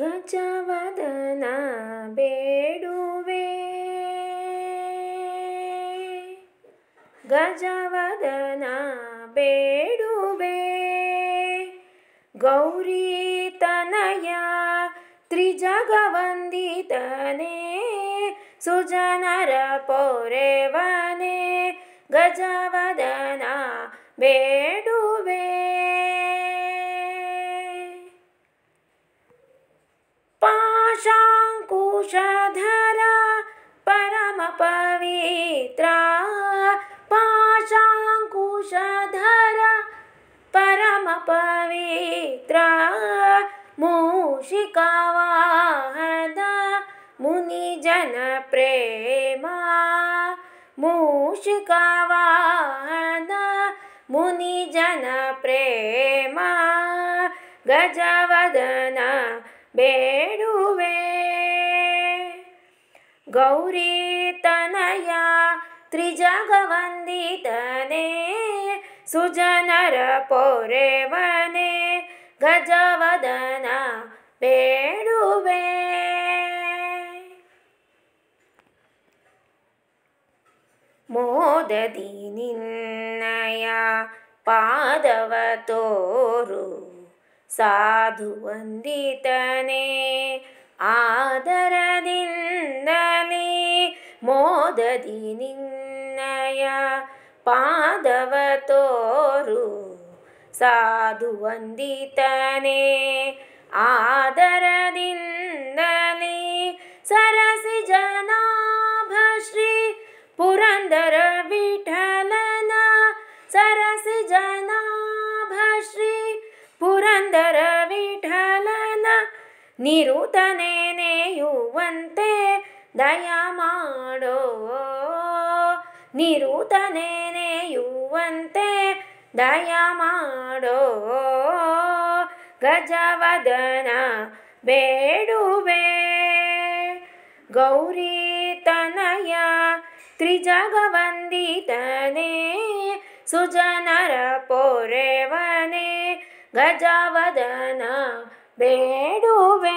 गजवदना बेडुवे गजवदना बेडुवे गौरी तनया त्रिजगवन्दितने पोरेवने गजवदना बेडुवे परम उषाधरा परमपवित्रा पाशाङ्कुशधरा परमपवित्रा मूषिकावाहद मुनिजनप्रेमा मूषिकावाहद प्रेमा गजवदन बेडुवे गौरीतनया त्रिजगवन्दितने सुजनरपोरेवने गजवदना वेणुवे मोददिनिन्नया पादवतोरु साधुवन्दितने आदरदिन् दीनिन्दया पादवतोरु साधु वन्दितने आदरनिन्दने सरसि पुरन्दर विठलन सरसि पुरन्दर विठलन निरूतने नेयुवन्ते दयामाणो निरूतने नियुवन्ते दयमाडो गजवदन बेडुवे गौरीतनय त्रिजगवन्दतने सुजनरपोरेवने गजवदन बेडुवे